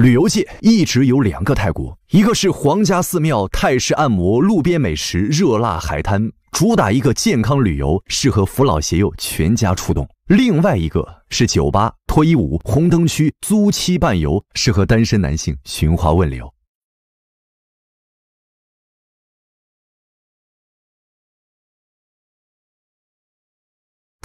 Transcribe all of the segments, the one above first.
旅游界一直有两个泰国，一个是皇家寺庙、泰式按摩、路边美食、热辣海滩，主打一个健康旅游，适合扶老携幼全家出动；，另外一个是酒吧、脱衣舞、红灯区、租妻伴游，适合单身男性寻花问柳。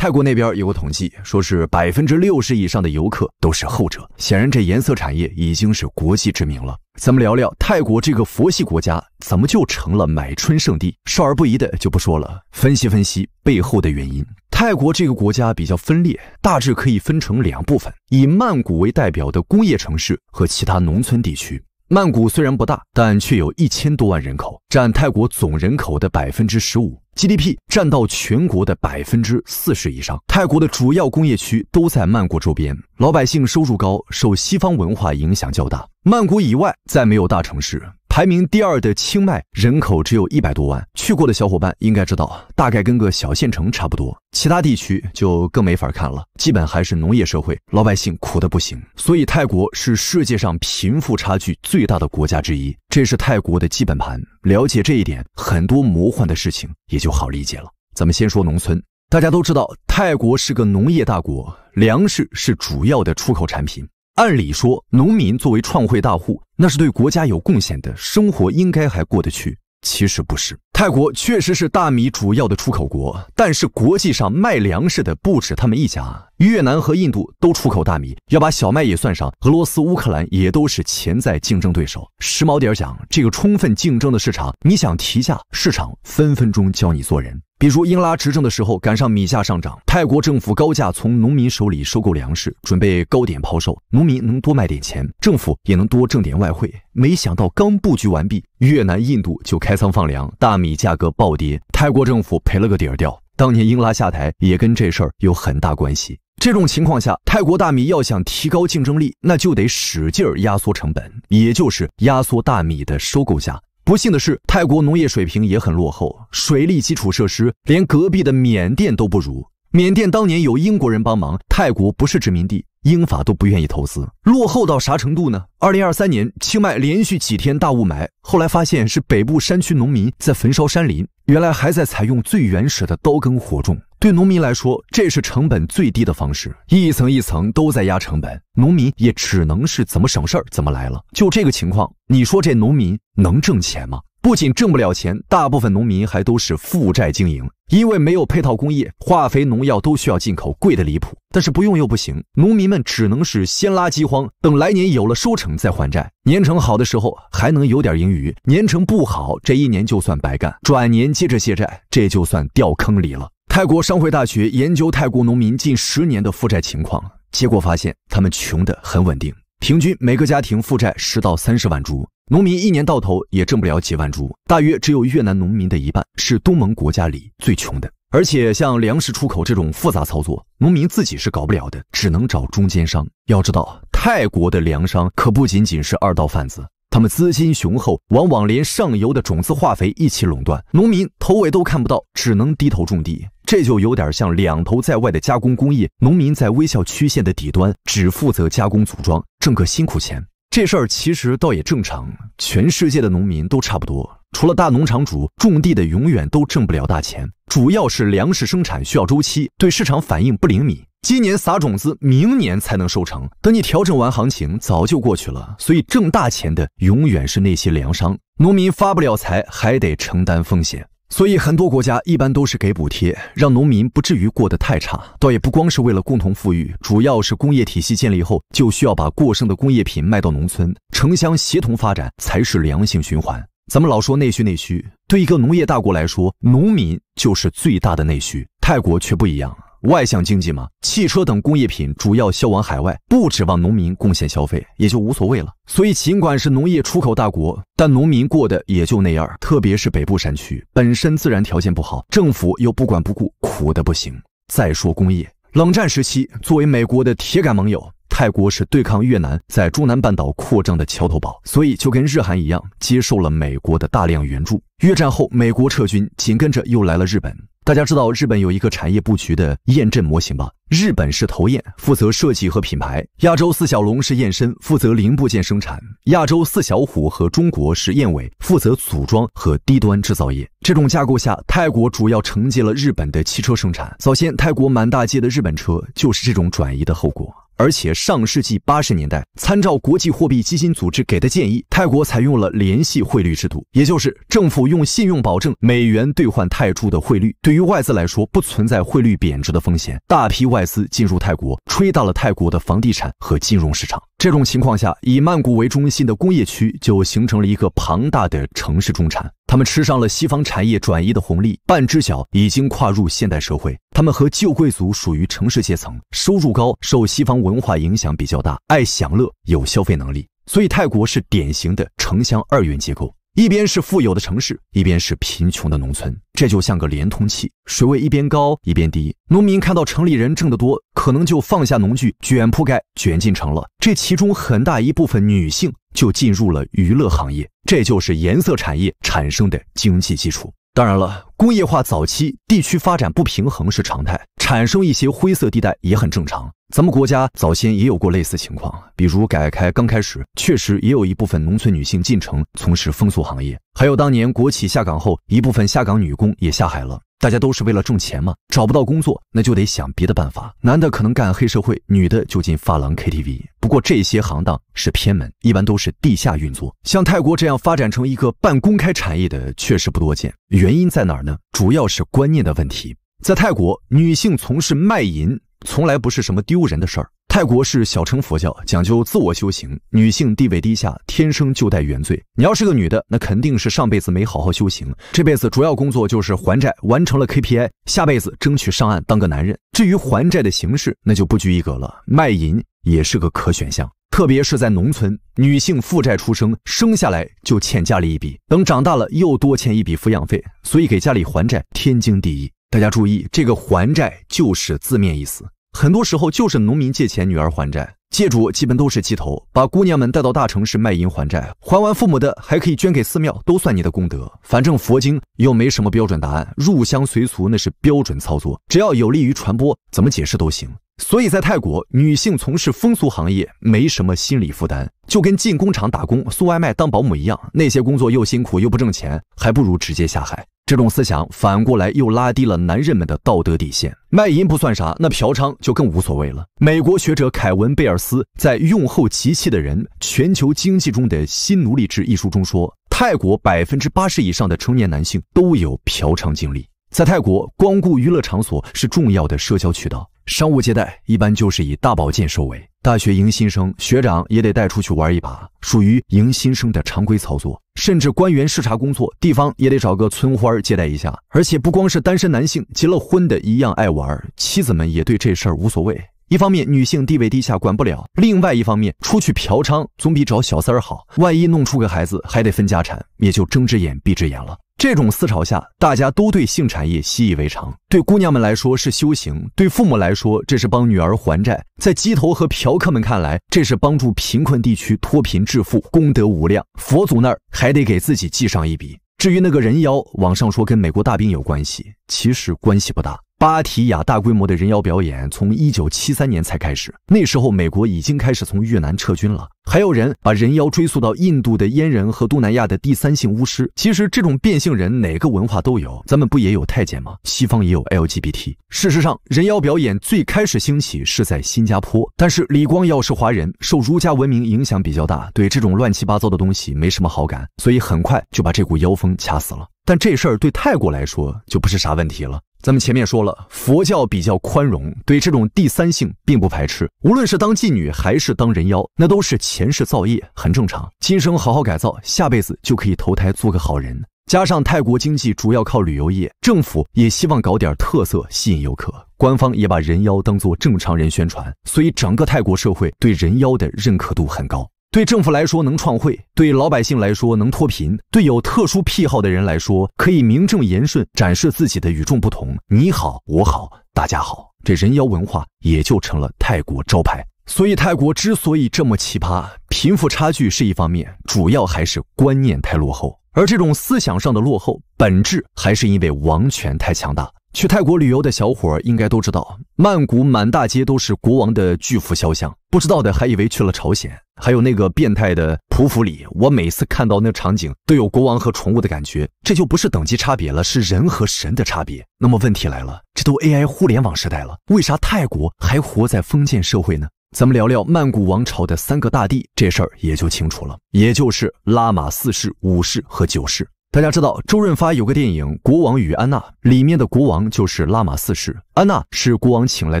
泰国那边有个统计，说是百分之六十以上的游客都是后者。显然，这颜色产业已经是国际知名了。咱们聊聊泰国这个佛系国家怎么就成了买春圣地。少儿不宜的就不说了，分析分析背后的原因。泰国这个国家比较分裂，大致可以分成两部分：以曼谷为代表的工业城市和其他农村地区。曼谷虽然不大，但却有一千多万人口，占泰国总人口的百分之十五。GDP 占到全国的百分之四十以上。泰国的主要工业区都在曼谷周边，老百姓收入高，受西方文化影响较大。曼谷以外再没有大城市。排名第二的清迈人口只有一百多万，去过的小伙伴应该知道，大概跟个小县城差不多。其他地区就更没法看了，基本还是农业社会，老百姓苦的不行。所以泰国是世界上贫富差距最大的国家之一，这是泰国的基本盘。了解这一点，很多魔幻的事情也就好理解了。咱们先说农村，大家都知道泰国是个农业大国，粮食是主要的出口产品。按理说，农民作为创汇大户，那是对国家有贡献的，生活应该还过得去。其实不是，泰国确实是大米主要的出口国，但是国际上卖粮食的不止他们一家，越南和印度都出口大米，要把小麦也算上，俄罗斯、乌克兰也都是潜在竞争对手。时髦点讲，这个充分竞争的市场，你想提价，市场分分钟教你做人。比如英拉执政的时候赶上米价上涨，泰国政府高价从农民手里收购粮食，准备高点抛售，农民能多卖点钱，政府也能多挣点外汇。没想到刚布局完毕，越南、印度就开仓放粮，大米价格暴跌，泰国政府赔了个底儿掉。当年英拉下台也跟这事儿有很大关系。这种情况下，泰国大米要想提高竞争力，那就得使劲儿压缩成本，也就是压缩大米的收购价。不幸的是，泰国农业水平也很落后，水利基础设施连隔壁的缅甸都不如。缅甸当年有英国人帮忙，泰国不是殖民地，英法都不愿意投资。落后到啥程度呢？二零二三年，清迈连续几天大雾霾，后来发现是北部山区农民在焚烧山林，原来还在采用最原始的刀耕火种。对农民来说，这是成本最低的方式，一层一层都在压成本，农民也只能是怎么省事儿怎么来了。就这个情况，你说这农民能挣钱吗？不仅挣不了钱，大部分农民还都是负债经营，因为没有配套工业，化肥、农药都需要进口，贵的离谱。但是不用又不行，农民们只能是先拉饥荒，等来年有了收成再还债。年成好的时候还能有点盈余，年成不好，这一年就算白干，转年接着借债，这就算掉坑里了。泰国商会大学研究泰国农民近十年的负债情况，结果发现他们穷得很稳定，平均每个家庭负债十到三十万铢，农民一年到头也挣不了几万铢，大约只有越南农民的一半，是东盟国家里最穷的。而且像粮食出口这种复杂操作，农民自己是搞不了的，只能找中间商。要知道，泰国的粮商可不仅仅是二道贩子，他们资金雄厚，往往连上游的种子、化肥一起垄断，农民头尾都看不到，只能低头种地。这就有点像两头在外的加工工业，农民在微笑曲线的底端，只负责加工组装，挣个辛苦钱。这事儿其实倒也正常，全世界的农民都差不多。除了大农场主，种地的永远都挣不了大钱，主要是粮食生产需要周期，对市场反应不灵敏。今年撒种子，明年才能收成。等你调整完行情，早就过去了。所以挣大钱的永远是那些粮商，农民发不了财，还得承担风险。所以，很多国家一般都是给补贴，让农民不至于过得太差。倒也不光是为了共同富裕，主要是工业体系建立后，就需要把过剩的工业品卖到农村，城乡协同发展才是良性循环。咱们老说内需内需，对一个农业大国来说，农民就是最大的内需。泰国却不一样。外向经济嘛，汽车等工业品主要销往海外，不指望农民贡献消费，也就无所谓了。所以，尽管是农业出口大国，但农民过得也就那样。特别是北部山区，本身自然条件不好，政府又不管不顾，苦的不行。再说工业，冷战时期作为美国的铁杆盟友，泰国是对抗越南在中南半岛扩张的桥头堡，所以就跟日韩一样，接受了美国的大量援助。越战后，美国撤军，紧跟着又来了日本。大家知道日本有一个产业布局的验证模型吧？日本是头雁，负责设计和品牌；亚洲四小龙是验身，负责零部件生产；亚洲四小虎和中国是燕尾，负责组装和低端制造业。这种架构下，泰国主要承接了日本的汽车生产。早先，泰国满大街的日本车就是这种转移的后果。而且，上世纪八十年代，参照国际货币基金组织给的建议，泰国采用了联系汇率制度，也就是政府用信用保证美元兑换泰铢的汇率。对于外资来说，不存在汇率贬值的风险。大批外资进入泰国，吹大了泰国的房地产和金融市场。这种情况下，以曼谷为中心的工业区就形成了一个庞大的城市中产。他们吃上了西方产业转移的红利，半只脚已经跨入现代社会。他们和旧贵族属于城市阶层，收入高，受西方文化影响比较大，爱享乐，有消费能力，所以泰国是典型的城乡二元结构。一边是富有的城市，一边是贫穷的农村，这就像个连通器，水位一边高一边低。农民看到城里人挣得多，可能就放下农具，卷铺盖卷进城了。这其中很大一部分女性就进入了娱乐行业，这就是颜色产业产生的经济基础。当然了，工业化早期地区发展不平衡是常态，产生一些灰色地带也很正常。咱们国家早先也有过类似情况，比如改开刚开始，确实也有一部分农村女性进城从事风俗行业。还有当年国企下岗后，一部分下岗女工也下海了，大家都是为了挣钱嘛。找不到工作，那就得想别的办法。男的可能干黑社会，女的就进发廊、KTV。不过这些行当是偏门，一般都是地下运作。像泰国这样发展成一个半公开产业的，确实不多见。原因在哪儿呢？主要是观念的问题。在泰国，女性从事卖淫。从来不是什么丢人的事儿。泰国是小乘佛教，讲究自我修行，女性地位低下，天生就带原罪。你要是个女的，那肯定是上辈子没好好修行，这辈子主要工作就是还债，完成了 KPI，下辈子争取上岸当个男人。至于还债的形式，那就不拘一格了，卖淫也是个可选项。特别是在农村，女性负债出生，生下来就欠家里一笔，等长大了又多欠一笔抚养费，所以给家里还债天经地义。大家注意，这个还债就是字面意思。很多时候就是农民借钱，女儿还债，借主基本都是鸡头，把姑娘们带到大城市卖淫还债，还完父母的还可以捐给寺庙，都算你的功德。反正佛经又没什么标准答案，入乡随俗那是标准操作，只要有利于传播，怎么解释都行。所以在泰国，女性从事风俗行业没什么心理负担，就跟进工厂打工、送外卖、当保姆一样。那些工作又辛苦又不挣钱，还不如直接下海。这种思想反过来又拉低了男人们的道德底线，卖淫不算啥，那嫖娼就更无所谓了。美国学者凯文·贝尔斯在《用后即弃的人：全球经济中的新奴隶制》一书中说，泰国百分之八十以上的成年男性都有嫖娼经历。在泰国，光顾娱乐场所是重要的社交渠道，商务接待一般就是以大保健收尾。大学迎新生，学长也得带出去玩一把，属于迎新生的常规操作。甚至官员视察工作，地方也得找个村花接待一下。而且不光是单身男性，结了婚的一样爱玩，妻子们也对这事儿无所谓。一方面女性地位低下，管不了；另外一方面，出去嫖娼总比找小三儿好，万一弄出个孩子，还得分家产，也就睁只眼闭只眼了。这种思潮下，大家都对性产业习以为常。对姑娘们来说是修行，对父母来说这是帮女儿还债，在鸡头和嫖客们看来，这是帮助贫困地区脱贫致富，功德无量。佛祖那儿还得给自己记上一笔。至于那个人妖，网上说跟美国大兵有关系，其实关系不大。巴提亚大规模的人妖表演从一九七三年才开始，那时候美国已经开始从越南撤军了。还有人把人妖追溯到印度的阉人和东南亚的第三性巫师。其实这种变性人哪个文化都有，咱们不也有太监吗？西方也有 LGBT。事实上，人妖表演最开始兴起是在新加坡，但是李光耀是华人，受儒家文明影响比较大，对这种乱七八糟的东西没什么好感，所以很快就把这股妖风掐死了。但这事儿对泰国来说就不是啥问题了。咱们前面说了，佛教比较宽容，对这种第三性并不排斥。无论是当妓女还是当人妖，那都是前世造业，很正常。今生好好改造，下辈子就可以投胎做个好人。加上泰国经济主要靠旅游业，政府也希望搞点特色吸引游客，官方也把人妖当做正常人宣传，所以整个泰国社会对人妖的认可度很高。对政府来说能创汇，对老百姓来说能脱贫，对有特殊癖好的人来说可以名正言顺展示自己的与众不同。你好，我好，大家好，这人妖文化也就成了泰国招牌。所以泰国之所以这么奇葩，贫富差距是一方面，主要还是观念太落后。而这种思想上的落后，本质还是因为王权太强大。去泰国旅游的小伙应该都知道，曼谷满大街都是国王的巨幅肖像，不知道的还以为去了朝鲜。还有那个变态的匍匐礼，我每次看到那场景都有国王和宠物的感觉，这就不是等级差别了，是人和神的差别。那么问题来了，这都 AI 互联网时代了，为啥泰国还活在封建社会呢？咱们聊聊曼谷王朝的三个大帝，这事儿也就清楚了，也就是拉玛四世、五世和九世。大家知道，周润发有个电影《国王与安娜》，里面的国王就是拉玛四世，安娜是国王请来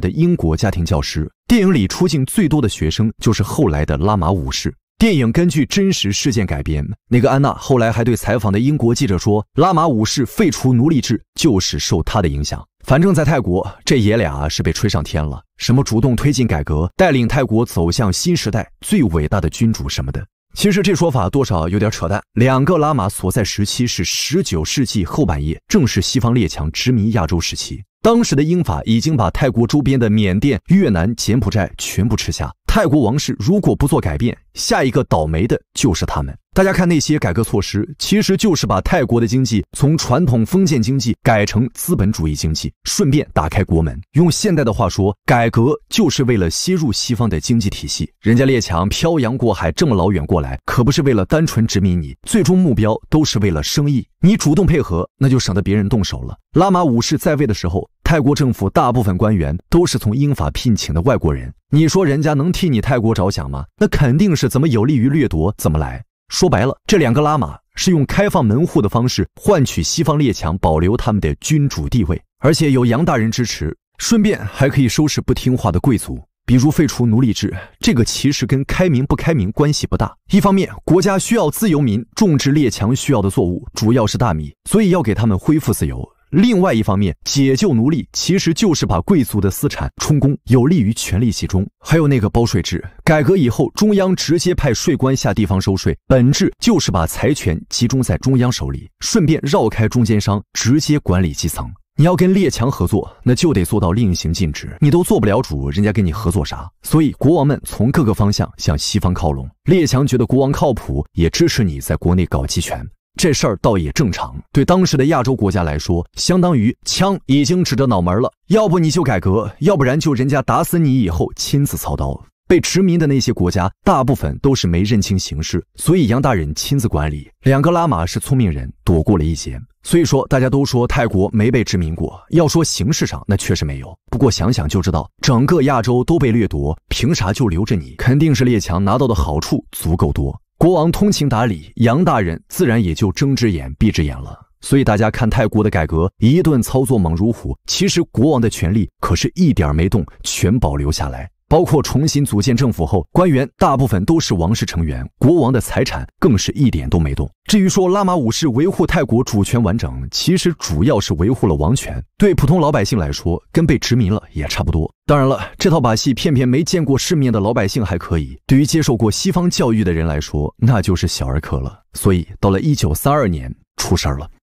的英国家庭教师。电影里出镜最多的学生就是后来的拉玛五世。电影根据真实事件改编。那个安娜后来还对采访的英国记者说：“拉玛五世废除奴隶制就是受他的影响。”反正，在泰国，这爷俩是被吹上天了，什么主动推进改革，带领泰国走向新时代最伟大的君主什么的。其实这说法多少有点扯淡。两个拉玛所在时期是19世纪后半叶，正是西方列强殖民亚洲时期。当时的英法已经把泰国周边的缅甸、越南、柬埔寨全部吃下。泰国王室如果不做改变，下一个倒霉的就是他们。大家看那些改革措施，其实就是把泰国的经济从传统封建经济改成资本主义经济，顺便打开国门。用现代的话说，改革就是为了吸入西方的经济体系。人家列强漂洋过海这么老远过来，可不是为了单纯殖民你，最终目标都是为了生意。你主动配合，那就省得别人动手了。拉玛五世在位的时候。泰国政府大部分官员都是从英法聘请的外国人，你说人家能替你泰国着想吗？那肯定是怎么有利于掠夺怎么来。说白了，这两个拉玛是用开放门户的方式换取西方列强保留他们的君主地位，而且有洋大人支持，顺便还可以收拾不听话的贵族，比如废除奴隶制。这个其实跟开明不开明关系不大。一方面，国家需要自由民种植列强需要的作物，主要是大米，所以要给他们恢复自由。另外一方面，解救奴隶其实就是把贵族的私产充公，有利于权力集中。还有那个包税制改革以后，中央直接派税官下地方收税，本质就是把财权集中在中央手里，顺便绕开中间商，直接管理基层。你要跟列强合作，那就得做到令行禁止，你都做不了主，人家跟你合作啥？所以国王们从各个方向向西方靠拢，列强觉得国王靠谱，也支持你在国内搞集权。这事儿倒也正常，对当时的亚洲国家来说，相当于枪已经指着脑门了，要不你就改革，要不然就人家打死你以后亲自操刀。被殖民的那些国家，大部分都是没认清形势，所以杨大人亲自管理。两个拉玛是聪明人，躲过了一劫。所以说，大家都说泰国没被殖民过，要说形式上，那确实没有。不过想想就知道，整个亚洲都被掠夺，凭啥就留着你？肯定是列强拿到的好处足够多。国王通情达理，杨大人自然也就睁只眼闭只眼了。所以大家看泰国的改革，一顿操作猛如虎，其实国王的权力可是一点没动，全保留下来。包括重新组建政府后，官员大部分都是王室成员，国王的财产更是一点都没动。至于说拉玛五世维护泰国主权完整，其实主要是维护了王权，对普通老百姓来说，跟被殖民了也差不多。当然了，这套把戏骗骗没见过世面的老百姓还可以，对于接受过西方教育的人来说，那就是小儿科了。所以到了一九三二年，出事儿了。